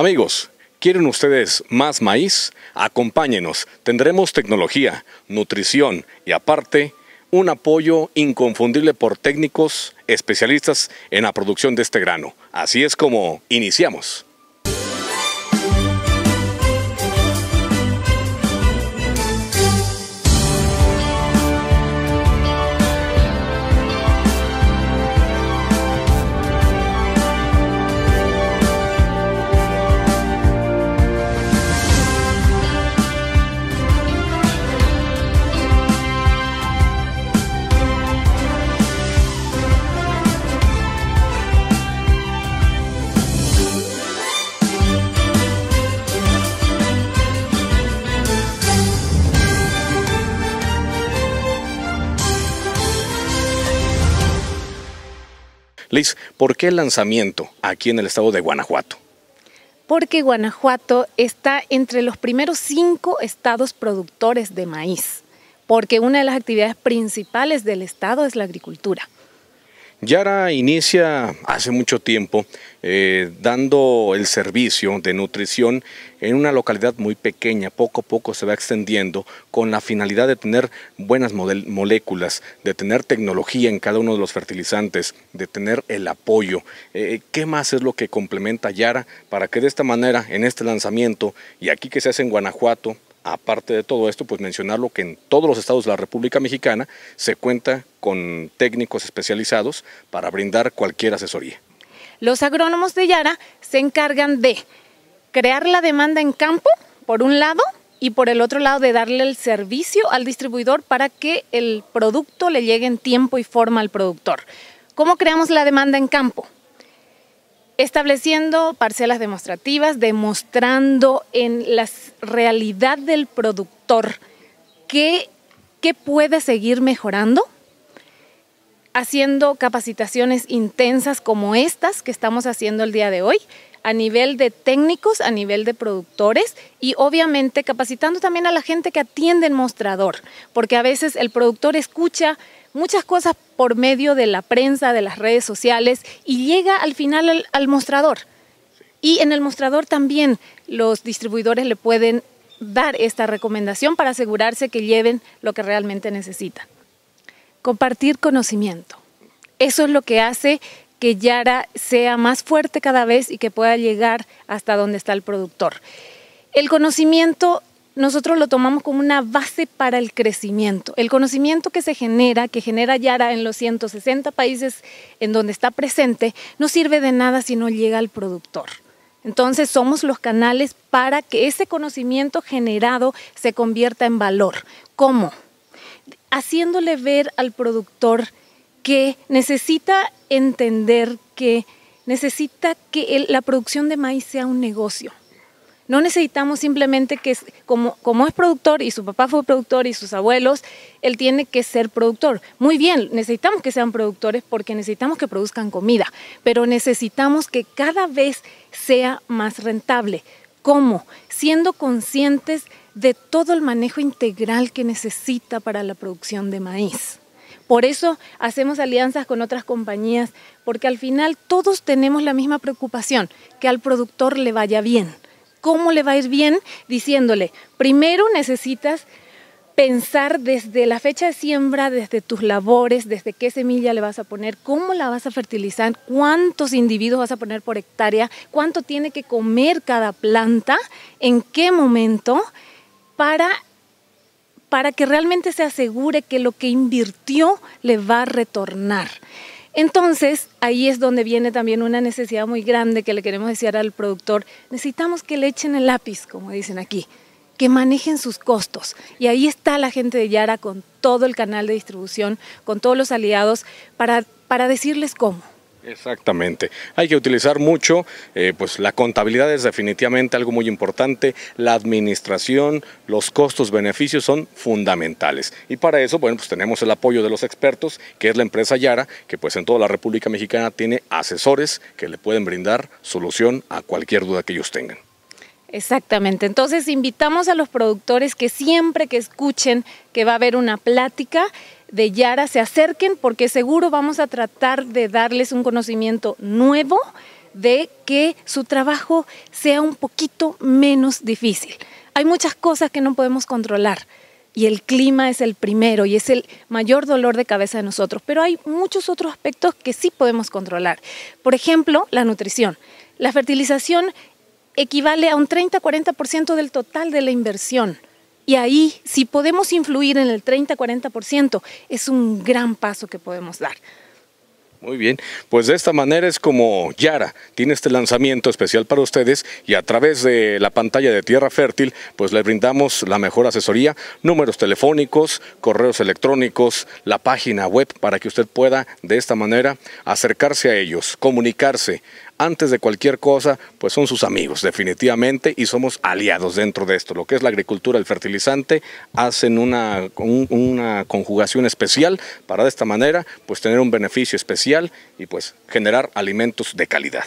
Amigos, ¿quieren ustedes más maíz? Acompáñenos, tendremos tecnología, nutrición y aparte un apoyo inconfundible por técnicos especialistas en la producción de este grano. Así es como iniciamos. Liz, ¿por qué el lanzamiento aquí en el estado de Guanajuato? Porque Guanajuato está entre los primeros cinco estados productores de maíz, porque una de las actividades principales del estado es la agricultura. Yara inicia hace mucho tiempo eh, dando el servicio de nutrición en una localidad muy pequeña, poco a poco se va extendiendo con la finalidad de tener buenas moléculas, de tener tecnología en cada uno de los fertilizantes, de tener el apoyo. Eh, ¿Qué más es lo que complementa Yara para que de esta manera, en este lanzamiento, y aquí que se hace en Guanajuato, Aparte de todo esto, pues mencionarlo que en todos los estados de la República Mexicana se cuenta con técnicos especializados para brindar cualquier asesoría. Los agrónomos de Yara se encargan de crear la demanda en campo, por un lado, y por el otro lado de darle el servicio al distribuidor para que el producto le llegue en tiempo y forma al productor. ¿Cómo creamos la demanda en campo? estableciendo parcelas demostrativas, demostrando en la realidad del productor qué, puede seguir mejorando, haciendo capacitaciones intensas como estas que estamos haciendo el día de hoy, a nivel de técnicos, a nivel de productores y obviamente capacitando también a la gente que atiende el mostrador, porque a veces el productor escucha muchas cosas por medio de la prensa, de las redes sociales y llega al final al, mostrador. Y en el mostrador también los distribuidores le pueden dar esta recomendación para asegurarse que lleven lo que realmente necesitan. Compartir conocimiento. Eso es lo que hace que Yara sea más fuerte cada vez y que pueda llegar hasta donde está el productor. El conocimiento nosotros lo tomamos como una base para el crecimiento. El conocimiento que se genera, que genera Yara en los 160 países en donde está presente, no sirve de nada si no llega al productor. Entonces somos los canales para que ese conocimiento generado se convierta en valor. ¿Cómo? Haciéndole ver al productor que necesita entender que necesita que la producción de maíz sea un negocio. No necesitamos simplemente que, como, como es productor y su papá fue productor y sus abuelos, él tiene que ser productor. Muy bien, necesitamos que sean productores porque necesitamos que produzcan comida, pero necesitamos que cada vez sea más rentable. ¿Cómo? Siendo conscientes de todo el manejo integral que necesita para la producción de maíz. Por eso hacemos alianzas con otras compañías, porque al final todos tenemos la misma preocupación, que al productor le vaya bien. ¿Cómo le va a ir bien? Diciéndole, primero necesitas pensar desde la fecha de siembra, desde tus labores, desde qué semilla le vas a poner, cómo la vas a fertilizar, cuántos individuos vas a poner por hectárea, cuánto tiene que comer cada planta, en qué momento, para para que realmente se asegure que lo que invirtió le va a retornar. Entonces, ahí es donde viene también una necesidad muy grande que le queremos decir al productor. Necesitamos que le echen el lápiz, como dicen aquí, que manejen sus costos. Y ahí está la gente de Yara con todo el canal de distribución, con todos los aliados, para, para decirles cómo. Exactamente. Hay que utilizar mucho, eh, pues la contabilidad es definitivamente algo muy importante, la administración, los costos, beneficios son fundamentales. Y para eso, bueno, pues tenemos el apoyo de los expertos, que es la empresa Yara, que pues en toda la República Mexicana tiene asesores que le pueden brindar solución a cualquier duda que ellos tengan. Exactamente. Entonces invitamos a los productores que siempre que escuchen que va a haber una plática, de Yara se acerquen porque seguro vamos a tratar de darles un conocimiento nuevo de que su trabajo sea un poquito menos difícil. Hay muchas cosas que no podemos controlar y el clima es el primero y es el mayor dolor de cabeza de nosotros, pero hay muchos otros aspectos que sí podemos controlar. Por ejemplo, la nutrición. La fertilización equivale a un 30-40% del total de la inversión. Y ahí, si podemos influir en el 30-40%, es un gran paso que podemos dar. Muy bien, pues de esta manera es como Yara tiene este lanzamiento especial para ustedes y a través de la pantalla de Tierra Fértil, pues le brindamos la mejor asesoría, números telefónicos, correos electrónicos, la página web para que usted pueda de esta manera acercarse a ellos, comunicarse, antes de cualquier cosa, pues son sus amigos definitivamente y somos aliados dentro de esto. Lo que es la agricultura, el fertilizante, hacen una, una conjugación especial para de esta manera pues tener un beneficio especial y pues generar alimentos de calidad.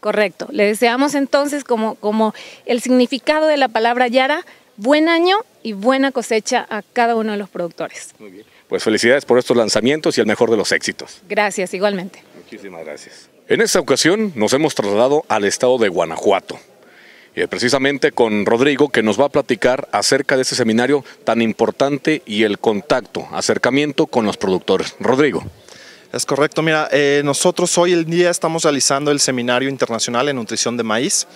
Correcto. Le deseamos entonces como, como el significado de la palabra Yara, buen año y buena cosecha a cada uno de los productores. Muy bien. Pues felicidades por estos lanzamientos y el mejor de los éxitos. Gracias, igualmente. Muchísimas gracias. En esta ocasión nos hemos trasladado al estado de Guanajuato, eh, precisamente con Rodrigo que nos va a platicar acerca de ese seminario tan importante y el contacto, acercamiento con los productores. Rodrigo. Es correcto, mira, eh, nosotros hoy el día estamos realizando el Seminario Internacional en Nutrición de Maíz.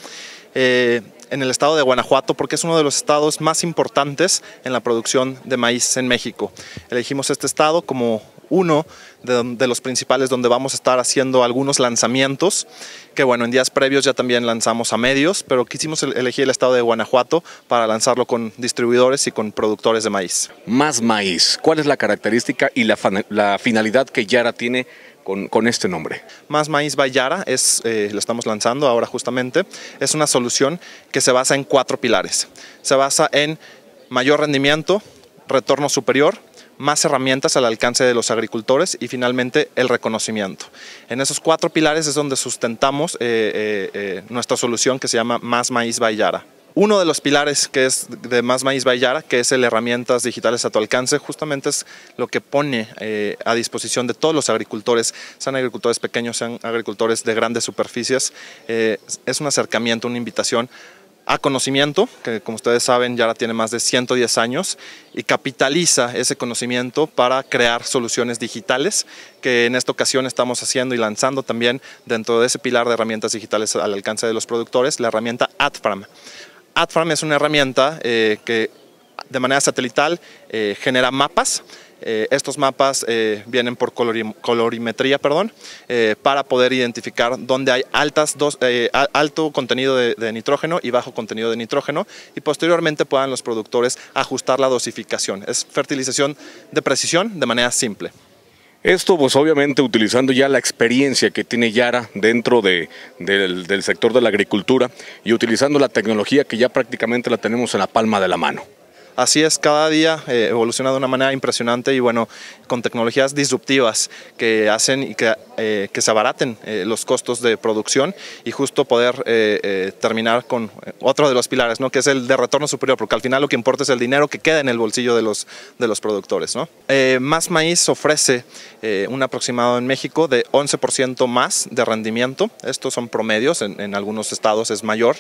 Eh, en el estado de Guanajuato porque es uno de los estados más importantes en la producción de maíz en México. Elegimos este estado como uno de, los principales donde vamos a estar haciendo algunos lanzamientos, que bueno, en días previos ya también lanzamos a medios, pero quisimos elegir el estado de Guanajuato para lanzarlo con distribuidores y con productores de maíz. Más maíz, ¿cuál es la característica y la, finalidad que Yara tiene con, este nombre. Más Maíz Bayara es, Yara, eh, lo estamos lanzando ahora justamente, es una solución que se basa en cuatro pilares. Se basa en mayor rendimiento, retorno superior, más herramientas al alcance de los agricultores y finalmente el reconocimiento. En esos cuatro pilares es donde sustentamos eh, eh, eh, nuestra solución que se llama Más Maíz Bayara. Uno de los pilares que es de Más Maíz Bayara, que es el herramientas digitales a tu alcance, justamente es lo que pone a disposición de todos los agricultores, sean agricultores pequeños, sean agricultores de grandes superficies. es un acercamiento, una invitación a conocimiento, que como ustedes saben ya tiene más de 110 años, y capitaliza ese conocimiento para crear soluciones digitales, que en esta ocasión estamos haciendo y lanzando también dentro de ese pilar de herramientas digitales al alcance de los productores, la herramienta AdFram. AdFram es una herramienta eh, que de manera satelital eh, genera mapas eh, estos mapas eh, vienen por colorimetría perdón, eh, para poder identificar dónde hay altas alto contenido de, nitrógeno y bajo contenido de nitrógeno y posteriormente puedan los productores ajustar la dosificación. Es fertilización de precisión de manera simple. Esto pues obviamente utilizando ya la experiencia que tiene Yara dentro del sector de la agricultura y utilizando la tecnología que ya prácticamente la tenemos en la palma de la mano. Así es, cada día eh, evoluciona de una manera impresionante y bueno, con tecnologías disruptivas que hacen y que, eh, que se abaraten eh, los costos de producción y justo poder terminar con otro de los pilares, ¿no? que es el de retorno superior, porque al final lo que importa es el dinero que queda en el bolsillo de los, de los productores. ¿no? más Maíz ofrece un aproximado en México de 11% más de rendimiento, estos son promedios, en algunos estados es mayor,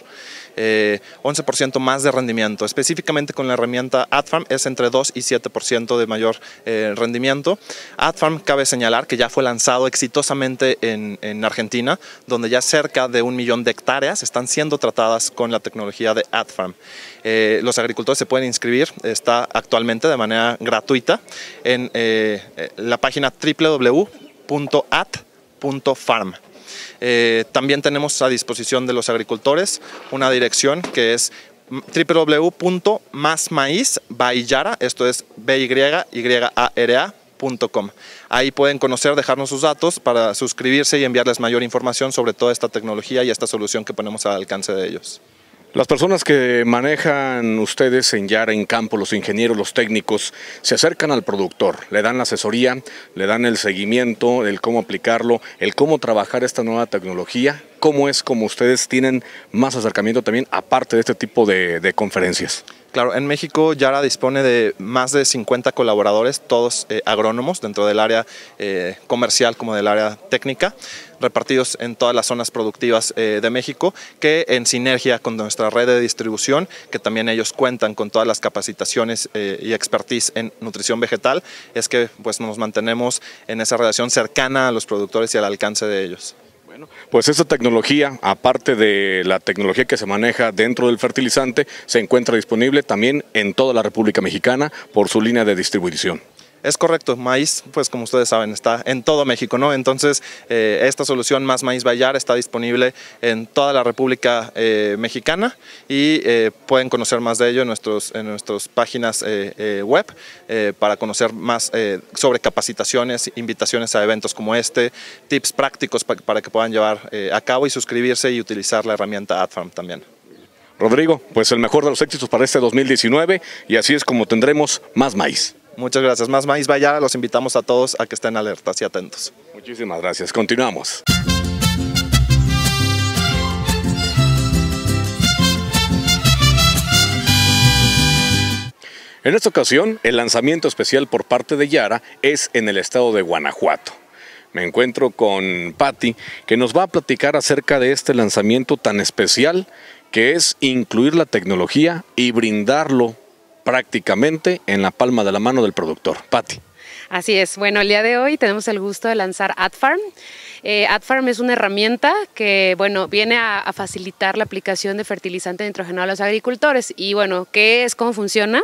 11% eh, más de rendimiento. Específicamente con la herramienta AdFarm es entre 2 y 7% de mayor eh, rendimiento. AdFarm cabe señalar que ya fue lanzado exitosamente en, Argentina, donde ya cerca de un millón de hectáreas están siendo tratadas con la tecnología de AdFarm. Eh, los agricultores se pueden inscribir, está actualmente de manera gratuita en la página www.at.farm. Eh, también tenemos a disposición de los agricultores una dirección que es www.másmaízbaillara, esto es b y y Ahí pueden conocer, dejarnos sus datos para suscribirse y enviarles mayor información sobre toda esta tecnología y esta solución que ponemos al alcance de ellos. Las personas que manejan ustedes en Yara, en campo, los ingenieros, los técnicos, se acercan al productor, le dan la asesoría, le dan el seguimiento, el cómo aplicarlo, el cómo trabajar esta nueva tecnología. ¿Cómo es como ustedes tienen más acercamiento también, aparte de este tipo de, conferencias? Claro, en México Yara dispone de más de 50 colaboradores, todos eh, agrónomos dentro del área eh, comercial como del área técnica repartidos en todas las zonas productivas eh, de México, que en sinergia con nuestra red de distribución, que también ellos cuentan con todas las capacitaciones eh, y expertise en nutrición vegetal, es que pues, nos mantenemos en esa relación cercana a los productores y al alcance de ellos. Bueno, pues esta tecnología, aparte de la tecnología que se maneja dentro del fertilizante, se encuentra disponible también en toda la República Mexicana por su línea de distribución. Es correcto, maíz, pues como ustedes saben, está en todo México, ¿no? Entonces, eh, esta solución Más Maíz Bayar está disponible en toda la República eh, Mexicana y eh, pueden conocer más de ello en, nuestros, en nuestras páginas web para conocer más sobre capacitaciones, invitaciones a eventos como este, tips prácticos para que puedan llevar a cabo y suscribirse y utilizar la herramienta AdFarm también. Rodrigo, pues el mejor de los éxitos para este 2019 y así es como tendremos más maíz. Muchas gracias. Más Maíz Vaya, los invitamos a todos a que estén alertas y atentos. Muchísimas gracias. Continuamos. En esta ocasión, el lanzamiento especial por parte de Yara es en el estado de Guanajuato. Me encuentro con Patti, que nos va a platicar acerca de este lanzamiento tan especial que es incluir la tecnología y brindarlo prácticamente en la palma de la mano del productor. Patti. Así es. Bueno, el día de hoy tenemos el gusto de lanzar AdFarm. Eh, AdFarm es una herramienta que, bueno, viene a, facilitar la aplicación de fertilizante nitrogenado a los agricultores. Y bueno, ¿qué es? ¿Cómo funciona?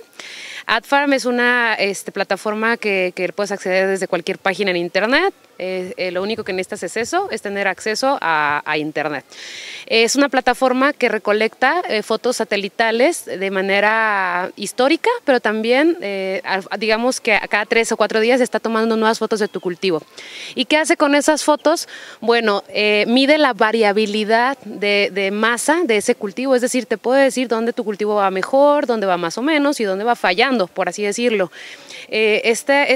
AdFarm es una este, plataforma que, que puedes acceder desde cualquier página en internet. Eh, lo único que necesitas es eso, es tener acceso a, Internet. Es una plataforma que recolecta eh, fotos satelitales de manera histórica, pero también, eh, digamos que cada tres o cuatro días está tomando nuevas fotos de tu cultivo. ¿Y qué hace con esas fotos? Bueno, mide la variabilidad de, de masa de ese cultivo, es decir, te puede decir dónde tu cultivo va mejor, dónde va más o menos y dónde va fallando, por así decirlo. Eh, esta,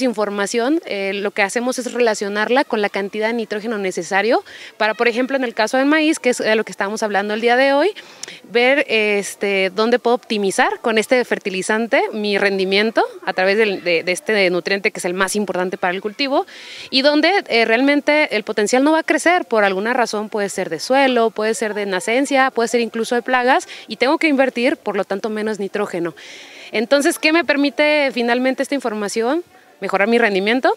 información eh, lo que hacemos es relacionarla con la cantidad de nitrógeno necesario para, por ejemplo, en el caso del maíz, que es de lo que estamos hablando el día de hoy, ver este, dónde puedo optimizar con este fertilizante mi rendimiento a través de, este nutriente que es el más importante para el cultivo y dónde eh, realmente el potencial no va a crecer por alguna razón, puede ser de suelo, puede ser de nacencia, puede ser incluso de plagas y tengo que invertir, por lo tanto, menos nitrógeno. Entonces, ¿qué me permite finalmente esta información? Mejorar mi rendimiento,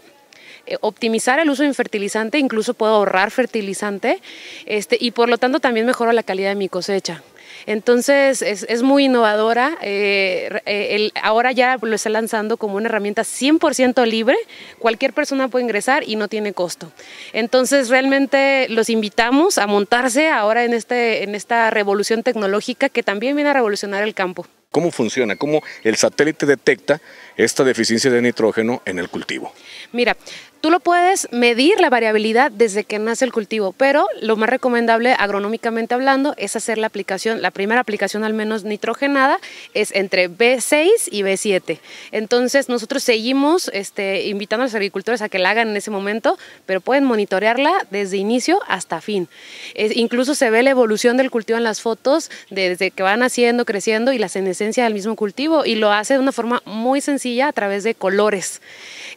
eh, optimizar el uso de fertilizante, incluso puedo ahorrar fertilizante, este, y por lo tanto también mejoro la calidad de mi cosecha. Entonces es, muy innovadora. Eh, eh, ahora ya lo está lanzando como una herramienta 100% libre. Cualquier persona puede ingresar y no tiene costo. Entonces realmente los invitamos a montarse ahora en, este, en esta revolución tecnológica que también viene a revolucionar el campo. ¿Cómo funciona? ¿Cómo el satélite detecta esta deficiencia de nitrógeno en el cultivo? Mira, Tú lo puedes medir la variabilidad desde que nace el cultivo, pero lo más recomendable agronómicamente hablando es hacer la aplicación, la primera aplicación al menos nitrogenada es entre B6 y B7. Entonces nosotros seguimos este, invitando a los agricultores a que la hagan en ese momento, pero pueden monitorearla desde inicio hasta fin. incluso se ve la evolución del cultivo en las fotos desde que van haciendo, creciendo y la senescencia del mismo cultivo y lo hace de una forma muy sencilla a través de colores.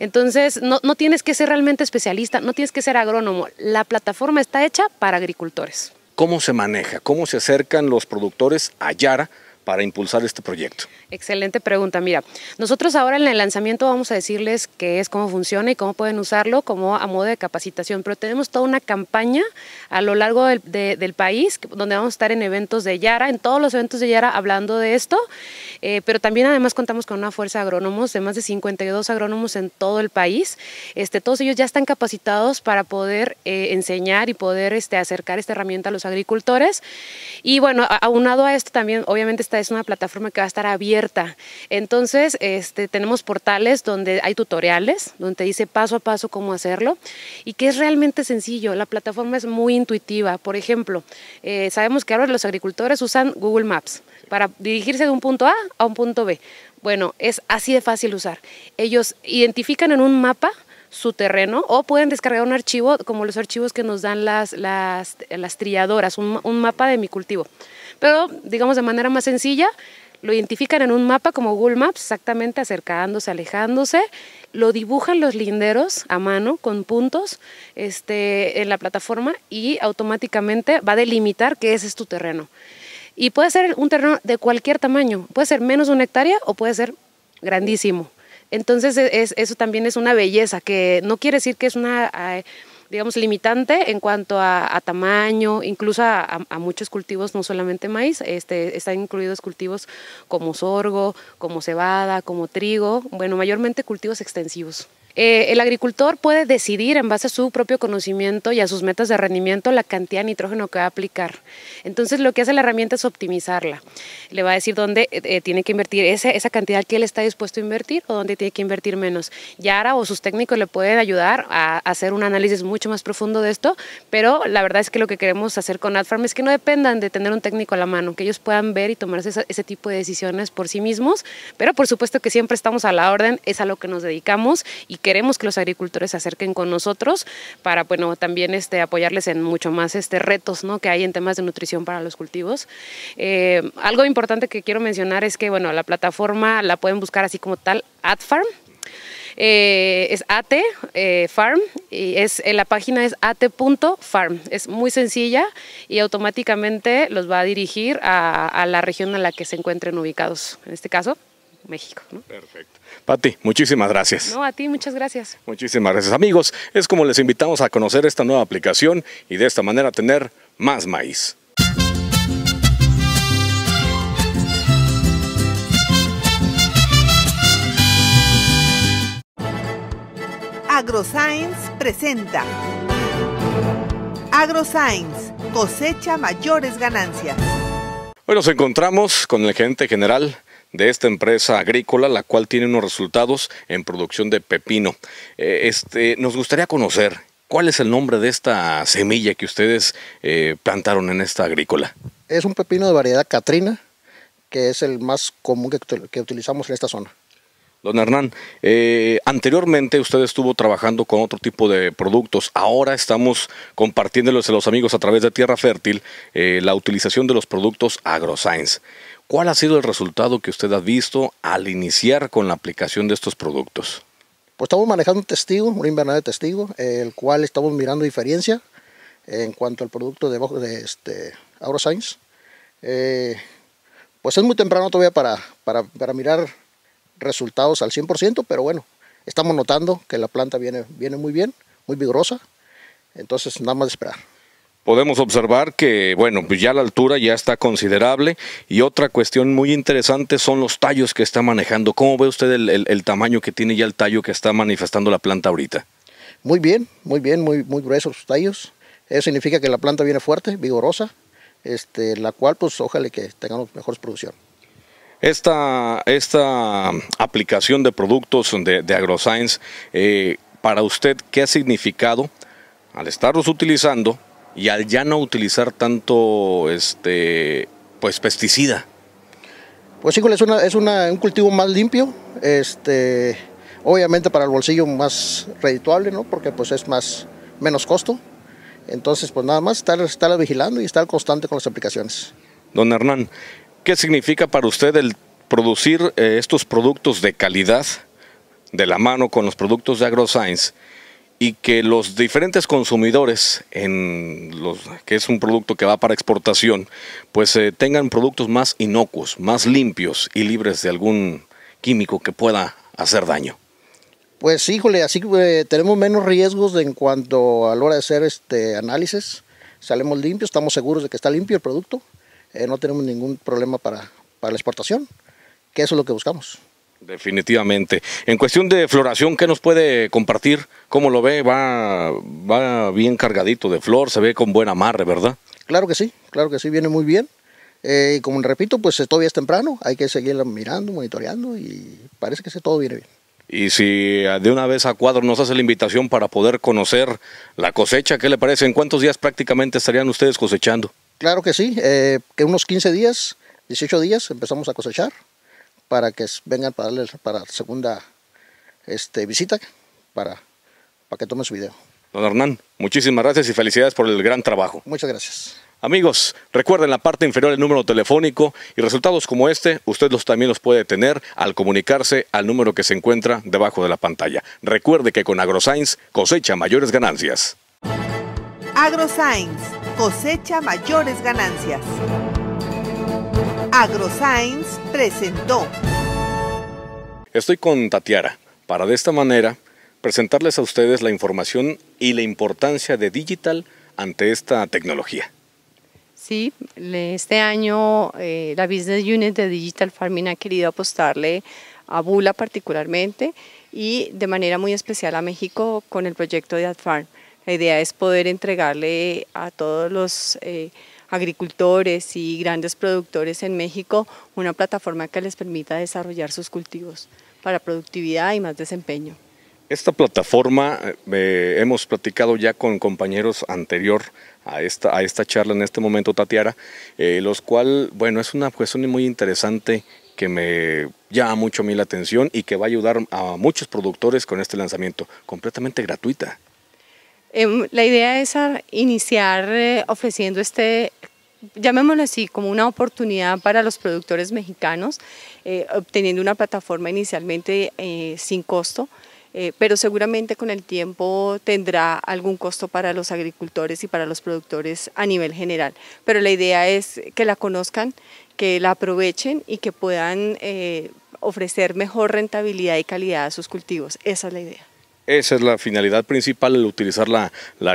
Entonces no tienes que ser realmente especialista, no tienes que ser agrónomo. La plataforma está hecha para agricultores. ¿Cómo se maneja? ¿Cómo se acercan los productores a Yara? para impulsar este proyecto? Excelente pregunta. Mira, nosotros ahora en el lanzamiento vamos a decirles qué es, cómo funciona y cómo pueden usarlo como a modo de capacitación, pero tenemos toda una campaña a lo largo del, país donde vamos a estar en eventos de Yara, en todos los eventos de Yara hablando de esto, eh, pero también además contamos con una fuerza de agrónomos, de más de 52 agrónomos en todo el país. Este, todos ellos ya están capacitados para poder eh, enseñar y poder este, acercar esta herramienta a los agricultores. Y bueno, aunado a esto también obviamente está es una plataforma que va a estar abierta. Entonces, este, tenemos portales donde hay tutoriales, donde dice paso a paso cómo hacerlo y que es realmente sencillo. La plataforma es muy intuitiva. Por ejemplo, eh, sabemos que ahora los agricultores usan Google Maps para dirigirse de un punto A a un punto B. Bueno, es así de fácil usar. Ellos identifican en un mapa su terreno o pueden descargar un archivo como los archivos que nos dan las, las, trilladoras, un mapa de mi cultivo pero digamos de manera más sencilla, lo identifican en un mapa como Google Maps, exactamente acercándose, alejándose, lo dibujan los linderos a mano con puntos este, en la plataforma y automáticamente va a delimitar que ese es tu terreno. Y puede ser un terreno de cualquier tamaño, puede ser menos de una hectárea o puede ser grandísimo. Entonces eso también es una belleza, que no quiere decir que es una... Eh, digamos, limitante en cuanto a, tamaño, incluso a, muchos cultivos, no solamente maíz, este, están incluidos cultivos como sorgo, como cebada, como trigo, bueno, mayormente cultivos extensivos. Eh, el agricultor puede decidir en base a su propio conocimiento y a sus metas de rendimiento la cantidad de nitrógeno que va a aplicar. Entonces lo que hace la herramienta es optimizarla. Le va a decir dónde eh, eh, tiene que invertir esa, cantidad que él está dispuesto a invertir o dónde tiene que invertir menos. ahora o sus técnicos le pueden ayudar a hacer un análisis mucho más profundo de esto, pero la verdad es que lo que queremos hacer con AdFarm es que no dependan de tener un técnico a la mano, que ellos puedan ver y tomarse ese, ese tipo de decisiones por sí mismos, pero por supuesto que siempre estamos a la orden, es a lo que nos dedicamos y queremos que los agricultores se acerquen con nosotros para, bueno, también este, apoyarles en mucho más este, retos ¿no? que hay en temas de nutrición para los cultivos. Eh, algo importante que quiero mencionar es que, bueno, la plataforma la pueden buscar así como tal, AdFarm. Eh, es AT eh, Farm y es, la página es at.farm. Es muy sencilla y automáticamente los va a dirigir a, la región en la que se encuentren ubicados, en este caso México. Perfecto. Pati, muchísimas gracias. No, a ti muchas gracias. Muchísimas gracias. Amigos, es como les invitamos a conocer esta nueva aplicación y de esta manera tener más maíz. AgroScience presenta AgroScience cosecha mayores ganancias. Hoy nos encontramos con el gerente general de esta empresa agrícola, la cual tiene unos resultados en producción de pepino. Eh, este, nos gustaría conocer cuál es el nombre de esta semilla que ustedes eh, plantaron en esta agrícola. Es un pepino de variedad Catrina, que es el más común que, utilizamos en esta zona. Don Hernán, eh, anteriormente usted estuvo trabajando con otro tipo de productos. Ahora estamos compartiéndoles a los amigos a través de Tierra Fértil la utilización de los productos AgroScience. ¿Cuál ha sido el resultado que usted ha visto al iniciar con la aplicación de estos productos? Pues estamos manejando un testigo, un invernadero de testigo, el cual estamos mirando diferencia en cuanto al producto de, Auroscience. este, eh, pues es muy temprano todavía para, para, mirar resultados al 100%, pero bueno, estamos notando que la planta viene, viene muy bien, muy vigorosa, entonces nada más esperar podemos observar que, bueno, pues ya la altura ya está considerable y otra cuestión muy interesante son los tallos que está manejando. ¿Cómo ve usted el, tamaño que tiene ya el tallo que está manifestando la planta ahorita? Muy bien, muy bien, muy, muy gruesos los tallos. Eso significa que la planta viene fuerte, vigorosa, este, la cual pues ojalá que tengamos mejores producción. Esta, esta aplicación de productos de, AgroScience, eh, para usted, ¿qué ha significado al estarlos utilizando y al ya no utilizar tanto este pues pesticida. Pues sí, es, una, es un cultivo más limpio, este, obviamente para el bolsillo más redituable, ¿no? porque pues es más, menos costo. Entonces, pues nada más estar, estar vigilando y estar constante con las aplicaciones. Don Hernán, ¿qué significa para usted el producir eh, estos productos de calidad de la mano con los productos de AgroScience? y que los diferentes consumidores, en los, que es un producto que va para exportación, pues eh, tengan productos más inocuos, más limpios y libres de algún químico que pueda hacer daño. Pues híjole, así eh, tenemos menos riesgos en cuanto a la hora de hacer este análisis. Salimos limpios, estamos seguros de que está limpio el producto, eh, no tenemos ningún problema para, para la exportación, que eso es lo que buscamos. Definitivamente. En cuestión de floración, ¿qué nos puede compartir? ¿Cómo lo ve? Va, va bien cargadito de flor, se ve con buen amarre, ¿verdad? Claro que sí, claro que sí, viene muy bien. Eh, como repito, pues eh, todavía es temprano, hay que seguir mirando, monitoreando y parece que todo viene bien. Y si eh, de una vez a cuadro nos hace la invitación para poder conocer la cosecha, ¿qué le parece? ¿En cuántos días prácticamente estarían ustedes cosechando? Claro que sí, eh, que unos 15 días, 18 días empezamos a cosechar para que vengan para darle para segunda este, visita para, para que tome su video. Don Hernán, muchísimas gracias y felicidades por el gran trabajo. Muchas gracias. Amigos, recuerden la parte inferior el número telefónico y resultados como este, usted los también los puede tener al comunicarse al número que se encuentra debajo de la pantalla. Recuerde que con AgroScience cosecha mayores ganancias. AgroScience cosecha mayores ganancias. AgroScience presentó. Estoy con Tatiara para de esta manera presentarles a ustedes la información y la importancia de digital ante esta tecnología. Sí, este año eh, la Business Unit de Digital Farming ha querido apostarle a Bula particularmente y de manera muy especial a México con el proyecto de AdFarm. La idea es poder entregarle a todos los... Eh, agricultores y grandes productores en México una plataforma que les permita desarrollar sus cultivos para productividad y más desempeño. Esta plataforma eh, eh, hemos platicado ya con compañeros anterior a esta, a esta charla en este momento, Tatiara, eh, los cual, bueno, es una cuestión muy interesante que me llama mucho a mí la atención y que va a ayudar a muchos productores con este lanzamiento completamente gratuita. Em, la idea es iniciar eh, ofreciendo este llamémoslo así, como una oportunidad para los productores mexicanos, eh, obteniendo una plataforma inicialmente eh, sin costo, pero seguramente con el tiempo tendrá algún costo para los agricultores y para los productores a nivel general. Pero la idea es que la conozcan, que la aprovechen y que puedan ofrecer mejor rentabilidad y calidad a sus cultivos. Esa es la idea. Esa es la finalidad principal, el utilizar la,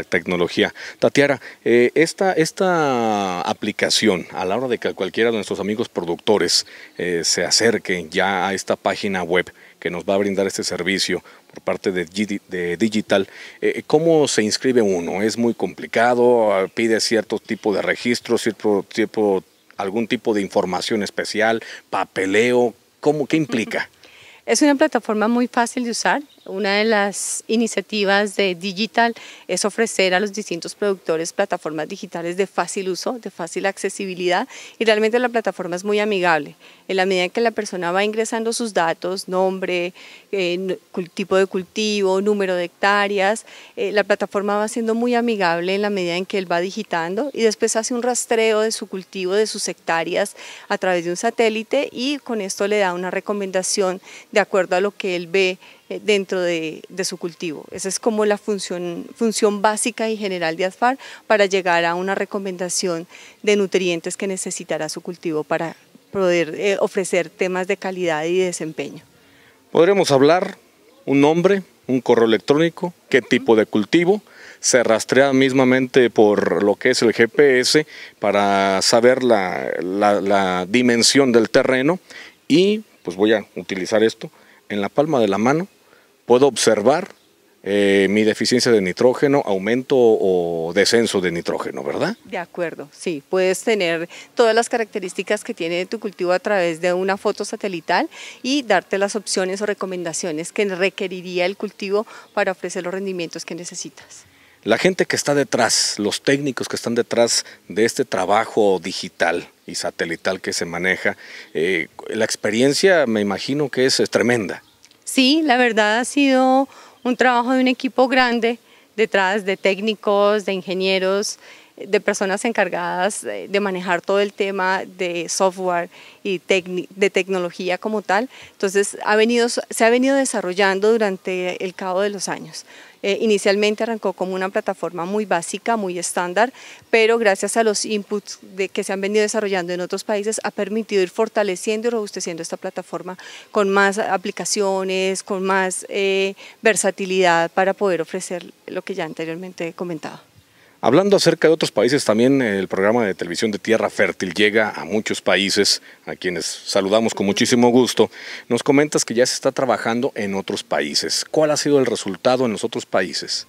tecnología. Tatiara, eh, esta, aplicación, a la hora de que cualquiera de nuestros amigos productores eh, se acerquen ya a esta página web que nos va a brindar este servicio por parte de, de Digital, eh, ¿cómo se inscribe uno? ¿Es muy complicado? ¿Pide cierto tipo de registro, cierto tipo, algún tipo de información especial, papeleo? ¿Cómo, ¿Qué implica? Es una plataforma muy fácil de usar, una de las iniciativas de Digital es ofrecer a los distintos productores plataformas digitales de fácil uso, de fácil accesibilidad y realmente la plataforma es muy amigable. En la medida en que la persona va ingresando sus datos, nombre, eh, tipo de cultivo, número de hectáreas, eh, la plataforma va siendo muy amigable en la medida en que él va digitando y después hace un rastreo de su cultivo, de sus hectáreas a través de un satélite y con esto le da una recomendación de acuerdo a lo que él ve eh, dentro de, su cultivo. Esa es como la función, función básica y general de ASFAR para llegar a una recomendación de nutrientes que necesitará su cultivo para poder eh, ofrecer temas de calidad y desempeño. Podremos hablar un nombre, un correo electrónico, qué tipo de cultivo, se rastrea mismamente por lo que es el GPS para saber la, la, la dimensión del terreno y pues voy a utilizar esto en la palma de la mano puedo observar eh, mi deficiencia de nitrógeno, aumento o descenso de nitrógeno, ¿verdad? De acuerdo, sí, puedes tener todas las características que tiene tu cultivo a través de una foto satelital y darte las opciones o recomendaciones que requeriría el cultivo para ofrecer los rendimientos que necesitas. La gente que está detrás, los técnicos que están detrás de este trabajo digital y satelital que se maneja, eh, la experiencia me imagino que es tremenda. Sí, la verdad ha sido un trabajo de un equipo grande detrás de técnicos, de ingenieros, de personas encargadas de manejar todo el tema de software y de tecnología como tal. Entonces se ha venido desarrollando durante el cabo de los años. Eh, inicialmente arrancó como una plataforma muy básica, muy estándar, pero gracias a los inputs de, que se han venido desarrollando en otros países ha permitido ir fortaleciendo y robusteciendo esta plataforma con más aplicaciones, con más eh, versatilidad para poder ofrecer lo que ya anteriormente he comentado. Hablando acerca de otros países, también el programa de televisión de Tierra Fértil llega a muchos países, a quienes saludamos con muchísimo gusto. Nos comentas que ya se está trabajando en otros países. ¿Cuál ha sido el resultado en los otros países?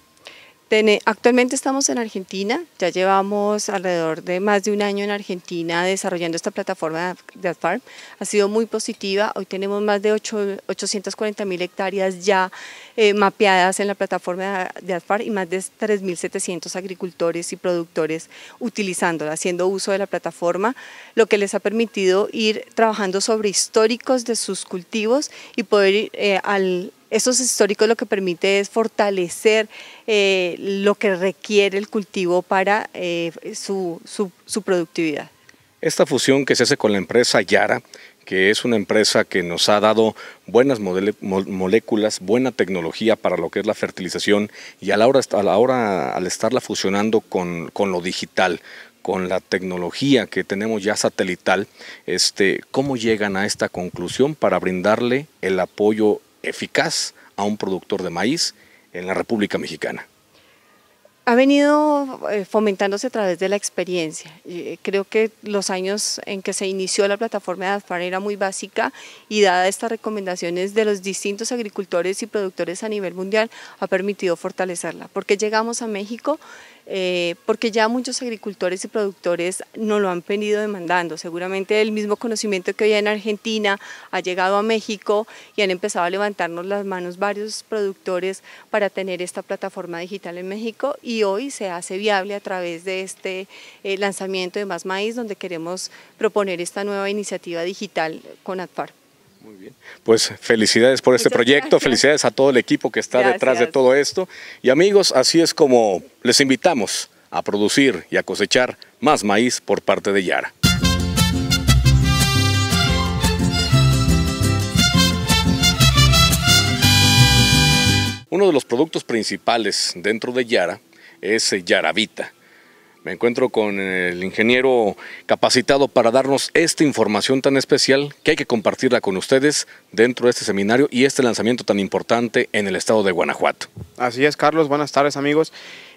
Actualmente estamos en Argentina, ya llevamos alrededor de más de un año en Argentina desarrollando esta plataforma de AdFarm. Ha sido muy positiva, hoy tenemos más de 8, 840 mil hectáreas ya eh, mapeadas en la plataforma de AdFarm y más de 3.700 agricultores y productores utilizándola, haciendo uso de la plataforma, lo que les ha permitido ir trabajando sobre históricos de sus cultivos y poder ir eh, al estos históricos lo que permite es fortalecer eh, lo que requiere el cultivo para eh, su, productividad. Esta fusión que se hace con la empresa Yara, que es una empresa que nos ha dado buenas moléculas, buena tecnología para lo que es la fertilización y a la hora, a la hora al estarla fusionando con, lo digital, con la tecnología que tenemos ya satelital, este, ¿cómo llegan a esta conclusión para brindarle el apoyo eficaz a un productor de maíz en la República Mexicana. Ha venido eh, fomentándose a través de la experiencia. Eh, creo que los años en que se inició la plataforma de era muy básica y dada estas recomendaciones de los distintos agricultores y productores a nivel mundial ha permitido fortalecerla. Porque llegamos a México? Eh, porque ya muchos agricultores y productores no lo han venido demandando. Seguramente el mismo conocimiento que hoy en Argentina ha llegado a México y han empezado a levantarnos las manos varios productores para tener esta plataforma digital en México y hoy se hace viable a través de este eh, lanzamiento de Más Maíz, donde queremos proponer esta nueva iniciativa digital con ADFAR. Muy bien. Pues felicidades por este proyecto, felicidades a todo el equipo que está detrás de todo esto. Y amigos, así es como les invitamos a producir y a cosechar más maíz por parte de Yara. Uno de los productos principales dentro de Yara es eh, Yaravita me encuentro con el ingeniero capacitado para darnos esta información tan especial que hay que compartirla con ustedes dentro de este seminario y este lanzamiento tan importante en el estado de Guanajuato. Así es, Carlos. Buenas tardes, amigos.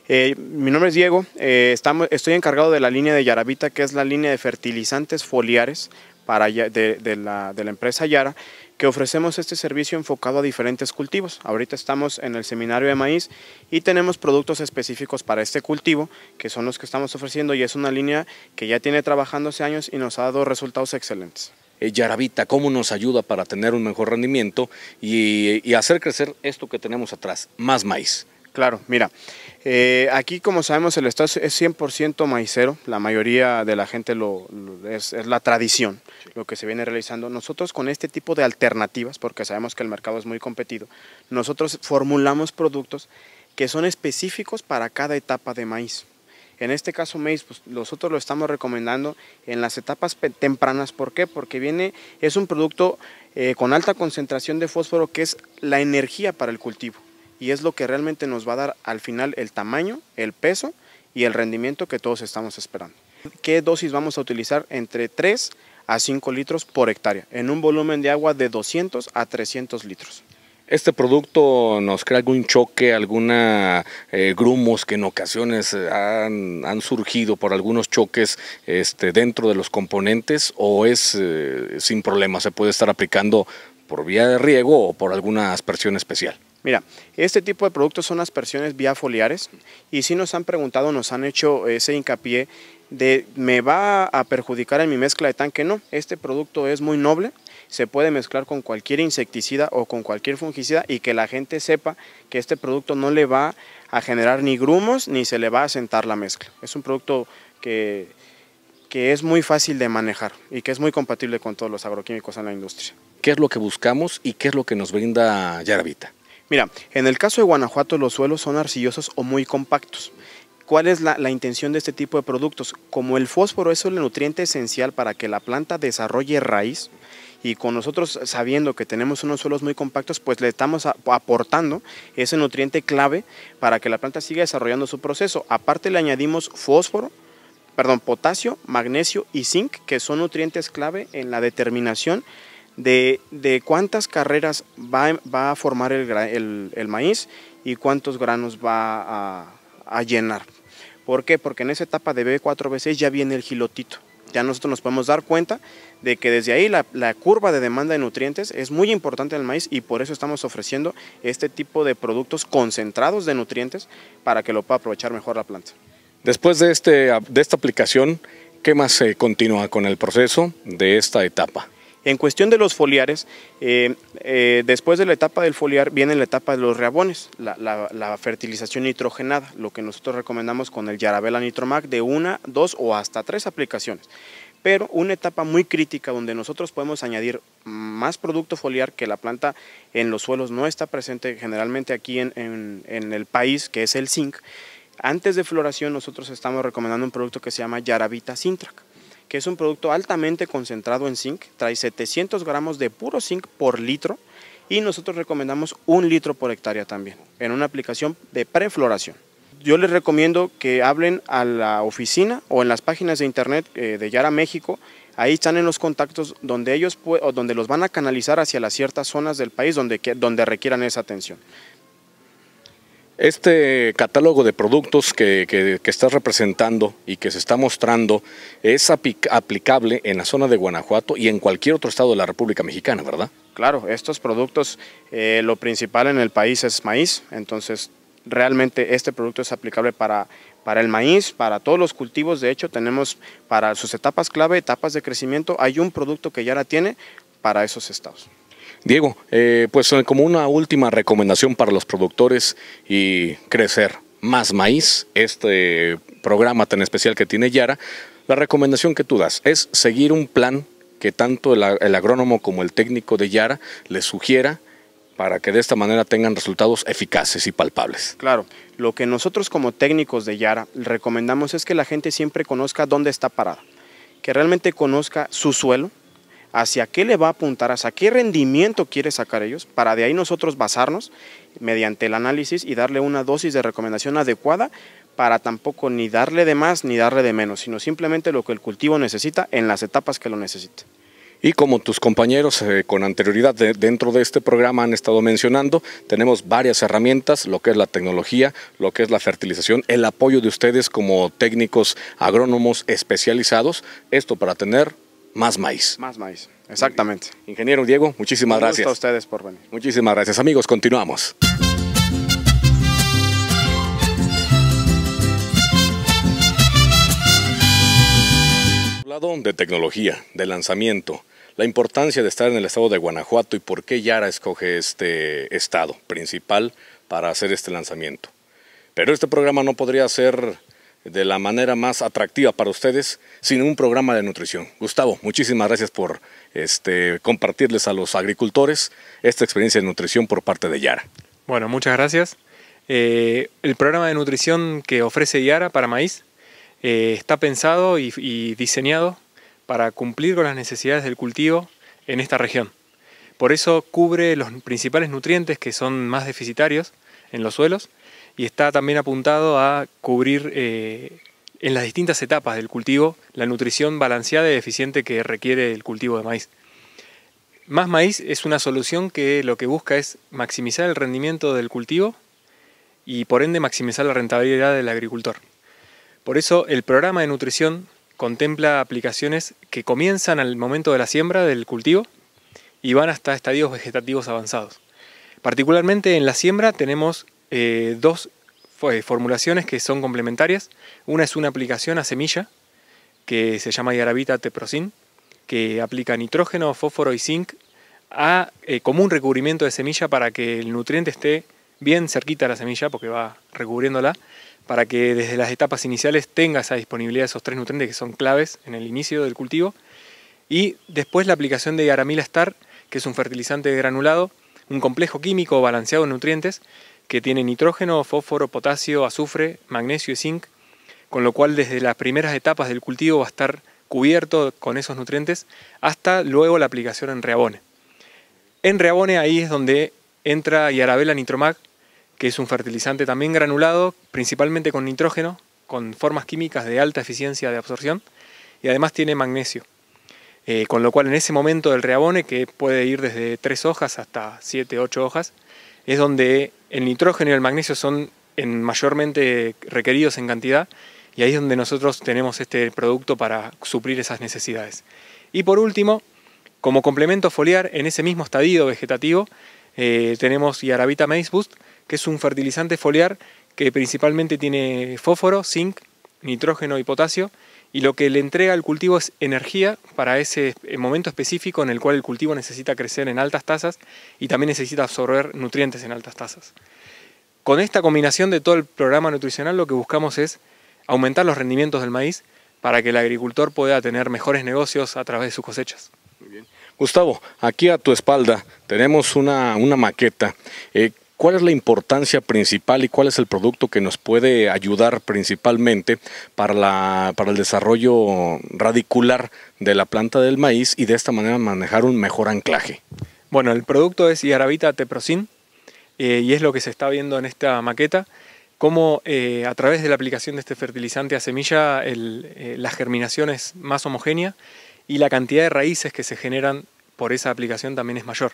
Eh, mi nombre es Diego. Eh, estoy encargado de la línea de Yaravita, que es la línea de fertilizantes foliares para, de, la, de la empresa Yara que ofrecemos este servicio enfocado a diferentes cultivos. Ahorita estamos en el seminario de maíz y tenemos productos específicos para este cultivo, que son los que estamos ofreciendo y es una línea que ya tiene trabajando hace años y nos ha dado resultados excelentes. Eh, Yaravita, cómo nos ayuda para tener un mejor rendimiento y hacer crecer esto que tenemos atrás, más maíz. Claro, mira, eh, aquí como sabemos el estado es 100% maicero, la mayoría de la gente lo, es, la tradición, lo que se viene realizando. Nosotros con este tipo de alternativas, porque sabemos que el mercado es muy competido, nosotros formulamos productos que son específicos para cada etapa de maíz. En este caso, maíz, pues, nosotros lo estamos recomendando en las etapas tempranas. ¿Por qué? Porque viene, es un producto eh, con alta concentración de fósforo que es la energía para el cultivo y es lo que realmente nos va a dar al final el tamaño, el peso y el rendimiento que todos estamos esperando. ¿Qué dosis vamos a utilizar? Entre 3 a 5 litros por hectárea, en un volumen de agua de 200 a 300 litros. ¿Este producto nos crea algún choque, alguna eh, grumos que en ocasiones eh, han, surgido por algunos choques este, dentro de los componentes o es eh, sin problema, se puede estar aplicando por vía de riego o por alguna aspersión especial? Mira, este tipo de productos son aspersiones vía foliares y si nos han preguntado, nos han hecho ese hincapié de me va a perjudicar en mi mezcla de tanque, no, este producto es muy noble, se puede mezclar con cualquier insecticida o con cualquier fungicida y que la gente sepa que este producto no le va a generar ni grumos ni se le va a asentar la mezcla. Es un producto que, que es muy fácil de manejar y que es muy compatible con todos los agroquímicos en la industria. ¿Qué es lo que buscamos y qué es lo que nos brinda Yaravita? Mira, en el caso de Guanajuato los suelos son arcillosos o muy compactos. ¿Cuál es la, intención de este tipo de productos? Como el fósforo es el nutriente esencial para que la planta desarrolle raíz, y con nosotros sabiendo que tenemos unos suelos muy compactos, pues le estamos aportando ese nutriente clave para que la planta siga desarrollando su proceso. Aparte le añadimos fósforo, perdón, potasio, magnesio y zinc, que son nutrientes clave en la determinación de, cuántas carreras va, a formar el, maíz y cuántos granos va a, llenar. ¿Por qué? Porque en esa etapa de b 4 b ya viene el gilotito. Ya nosotros nos podemos dar cuenta de que desde ahí la, curva de demanda de nutrientes es muy importante en el maíz y por eso estamos ofreciendo este tipo de productos concentrados de nutrientes para que lo pueda aprovechar mejor la planta. Después de, este, de esta aplicación, ¿qué más se continúa con el proceso de esta etapa? En cuestión de los foliares, eh, eh, después de la etapa del foliar viene la etapa de los reabones, la, fertilización nitrogenada, lo que nosotros recomendamos con el Yarabela Nitromac de una, dos o hasta tres aplicaciones pero una etapa muy crítica donde nosotros podemos añadir más producto foliar que la planta en los suelos no está presente generalmente aquí en, el país, que es el zinc. Antes de floración nosotros estamos recomendando un producto que se llama Yarabita Sintrac que es un producto altamente concentrado en zinc, trae 700 gramos de puro zinc por litro y nosotros recomendamos un litro por hectárea también, en una aplicación de prefloración. Yo les recomiendo que hablen a la oficina o en las páginas de internet eh, de Yara México. Ahí están en los contactos donde ellos donde los van a canalizar hacia las ciertas zonas del país donde, donde requieran esa atención. Este catálogo de productos que, que, estás representando y que se está mostrando es aplicable en la zona de Guanajuato y en cualquier otro estado de la República Mexicana, ¿verdad? Claro, estos productos, eh, lo principal en el país es maíz, entonces realmente este producto es aplicable para, para el maíz, para todos los cultivos, de hecho tenemos para sus etapas clave, etapas de crecimiento, hay un producto que ya la tiene para esos estados. Diego, eh, pues eh, como una última recomendación para los productores y crecer más maíz, este programa tan especial que tiene Yara, la recomendación que tú das es seguir un plan que tanto el, el agrónomo como el técnico de Yara les sugiera para que de esta manera tengan resultados eficaces y palpables. Claro, lo que nosotros como técnicos de Yara recomendamos es que la gente siempre conozca dónde está parada, que realmente conozca su suelo, hacia qué le va a apuntar, hacia qué rendimiento quiere sacar ellos, para de ahí nosotros basarnos mediante el análisis y darle una dosis de recomendación adecuada para tampoco ni darle de más ni darle de menos, sino simplemente lo que el cultivo necesita en las etapas que lo necesita. Y como tus compañeros eh, con anterioridad dentro de este programa han estado mencionando, tenemos varias herramientas, lo que es la tecnología, lo que es la fertilización, el apoyo de ustedes como técnicos agrónomos especializados, esto para tener más maíz. Más maíz, exactamente. Ingeniero Diego, muchísimas Un gracias. a ustedes por venir. Muchísimas gracias, amigos. Continuamos. Hablado de tecnología, de lanzamiento, la importancia de estar en el estado de Guanajuato y por qué Yara escoge este estado principal para hacer este lanzamiento. Pero este programa no podría ser de la manera más atractiva para ustedes sin un programa de nutrición. Gustavo, muchísimas gracias por este, compartirles a los agricultores esta experiencia de nutrición por parte de Yara. Bueno, muchas gracias. Eh, el programa de nutrición que ofrece Yara para maíz eh, está pensado y diseñado para cumplir con las necesidades del cultivo en esta región. Por eso cubre los principales nutrientes que son más deficitarios en los suelos y está también apuntado a cubrir eh, en las distintas etapas del cultivo la nutrición balanceada y eficiente que requiere el cultivo de maíz. Más maíz es una solución que lo que busca es maximizar el rendimiento del cultivo y por ende maximizar la rentabilidad del agricultor. Por eso el programa de nutrición contempla aplicaciones que comienzan al momento de la siembra del cultivo y van hasta estadios vegetativos avanzados. Particularmente en la siembra tenemos eh, dos eh, formulaciones que son complementarias. Una es una aplicación a semilla que se llama Yarabita Teprosin, que aplica nitrógeno, fósforo y zinc a un eh, un recubrimiento de semilla para que el nutriente esté bien cerquita a la semilla porque va recubriéndola, para que desde las etapas iniciales tenga esa disponibilidad de esos tres nutrientes que son claves en el inicio del cultivo. Y después la aplicación de Yaramila Star, que es un fertilizante granulado, un complejo químico balanceado en nutrientes, que tiene nitrógeno, fósforo, potasio, azufre, magnesio y zinc, con lo cual desde las primeras etapas del cultivo va a estar cubierto con esos nutrientes hasta luego la aplicación en reabone. En reabone ahí es donde entra Yarabela Nitromag. que es un fertilizante también granulado, principalmente con nitrógeno, con formas químicas de alta eficiencia de absorción y además tiene magnesio. Eh, con lo cual en ese momento del reabone, que puede ir desde tres hojas hasta siete, ocho hojas, es donde el nitrógeno y el magnesio son en mayormente requeridos en cantidad y ahí es donde nosotros tenemos este producto para suplir esas necesidades. Y por último, como complemento foliar, en ese mismo estadio vegetativo eh, tenemos Yarabita Maize Boost, que es un fertilizante foliar que principalmente tiene fósforo, zinc, nitrógeno y potasio y lo que le entrega al cultivo es energía para ese eh, momento específico en el cual el cultivo necesita crecer en altas tasas y también necesita absorber nutrientes en altas tasas. Con esta combinación de todo el programa nutricional lo que buscamos es aumentar los rendimientos del maíz para que el agricultor pueda tener mejores negocios a través de sus cosechas. Gustavo, aquí a tu espalda tenemos una, maqueta. Eh, ¿Cuál es la importancia principal y cuál es el producto que nos puede ayudar principalmente para, el desarrollo radicular de la planta del maíz y de esta manera manejar un mejor anclaje? Bueno, el producto es Iaravita Teprosin eh, y es lo que se está viendo en esta maqueta cómo eh, a través de la aplicación de este fertilizante a semilla eh, la germinación es más homogénea y la cantidad de raíces que se generan por esa aplicación también es mayor.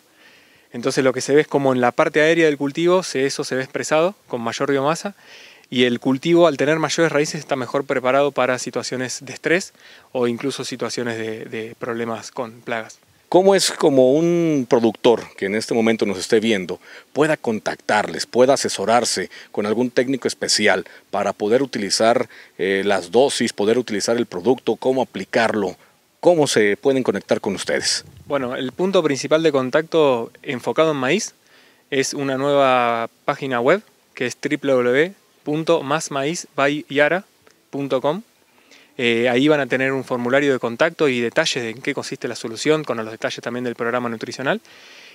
Entonces lo que se ve es como en la parte aérea del cultivo eso se ve expresado con mayor biomasa y el cultivo al tener mayores raíces está mejor preparado para situaciones de estrés o incluso situaciones de, problemas con plagas. ¿Cómo es como un productor que en este momento nos esté viendo pueda contactarles, pueda asesorarse con algún técnico especial para poder utilizar eh, las dosis, poder utilizar el producto, cómo aplicarlo? ¿Cómo se pueden conectar con ustedes? Bueno, el punto principal de contacto enfocado en maíz es una nueva página web que es www.masmaízbyyara.com eh, ahí van a tener un formulario de contacto y detalles de en qué consiste la solución, con los detalles también del programa nutricional.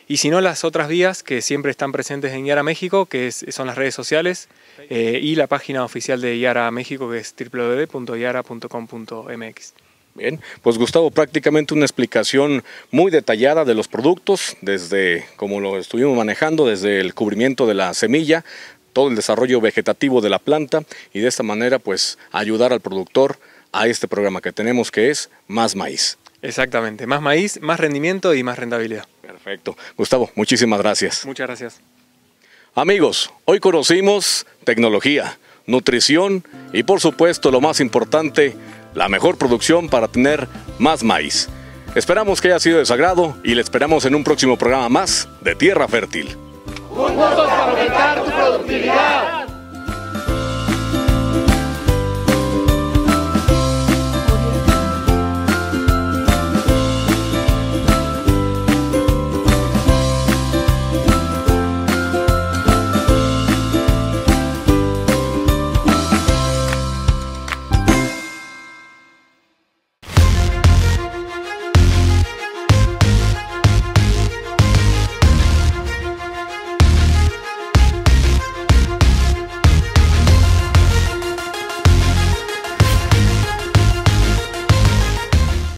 Y si no, las otras vías que siempre están presentes en Yara México, que son las redes sociales eh, y la página oficial de Yara México, que es www.yara.com.mx. Bien, pues Gustavo, prácticamente una explicación muy detallada de los productos, desde como lo estuvimos manejando, desde el cubrimiento de la semilla, todo el desarrollo vegetativo de la planta y de esta manera pues ayudar al productor a este programa que tenemos que es Más Maíz. Exactamente, más maíz, más rendimiento y más rentabilidad. Perfecto. Gustavo, muchísimas gracias. Muchas gracias. Amigos, hoy conocimos tecnología, nutrición y por supuesto lo más importante, la mejor producción para tener más maíz. Esperamos que haya sido de su agrado y le esperamos en un próximo programa más de Tierra Fértil. tu productividad.